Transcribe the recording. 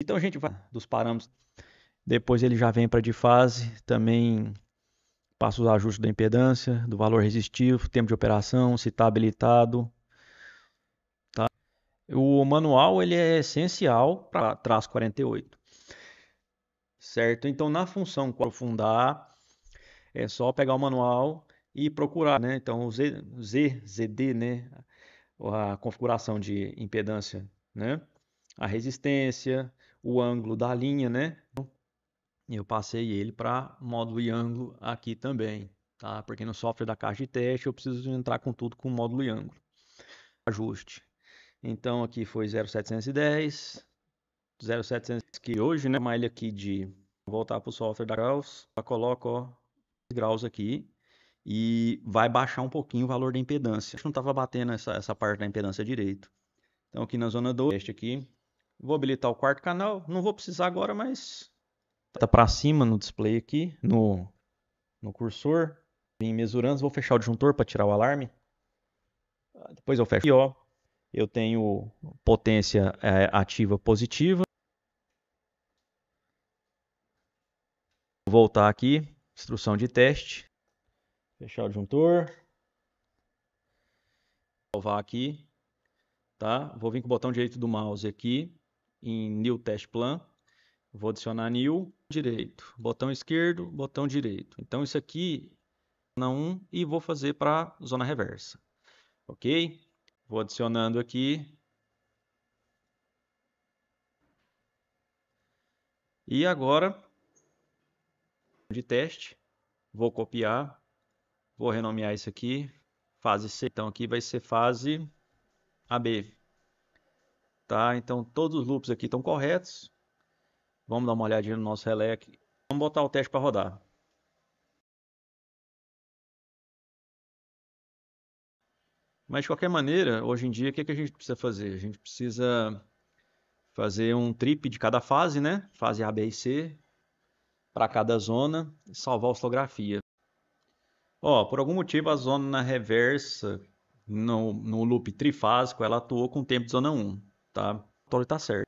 Então a gente vai dos parâmetros. Depois ele já vem para de fase, também passa os ajustes da impedância, do valor resistivo, tempo de operação, se está habilitado. Tá? O manual ele é essencial para trás 48. Certo? Então na função aprofundar, é só pegar o manual e procurar, né? Então o Z, Z ZD, né? A configuração de impedância, né? A resistência, o ângulo da linha, né? Eu passei ele para módulo e ângulo aqui também, tá? Porque no software da caixa de teste eu preciso entrar com tudo com módulo e ângulo. Ajuste. Então aqui foi 0,710, 0710 que hoje, né? ele aqui de voltar para o software da Gauss, eu coloco ó, graus aqui e vai baixar um pouquinho o valor da impedância. Eu não estava batendo essa, essa parte da impedância direito. Então aqui na zona 2, aqui, Vou habilitar o quarto canal. Não vou precisar agora, mas tá para cima no display aqui, no, no cursor. Vim mesurando, vou fechar o disjuntor para tirar o alarme. Ah, depois eu fecho aqui, ó. Eu tenho potência é, ativa positiva. Vou voltar aqui, instrução de teste. Fechar o disjuntor. Salvar aqui. Tá? Vou vir com o botão direito do mouse aqui em New Test Plan. Vou adicionar New, direito, botão esquerdo, botão direito. Então, isso aqui na 1 e vou fazer para zona reversa. Ok? Vou adicionando aqui. E agora, de teste, vou copiar, vou renomear isso aqui, fase C. Então, aqui vai ser fase AB. Tá? Então todos os loops aqui estão corretos. Vamos dar uma olhadinha no nosso relé aqui. Vamos botar o teste para rodar. Mas de qualquer maneira, hoje em dia, o que, que a gente precisa fazer? A gente precisa fazer um trip de cada fase, né? Fase A, B e C, para cada zona, e salvar a oscilografia. Ó, por algum motivo, a zona na reversa, no, no loop trifásico, ela atuou com o tempo de zona 1 tá? O então Tolly tá certo.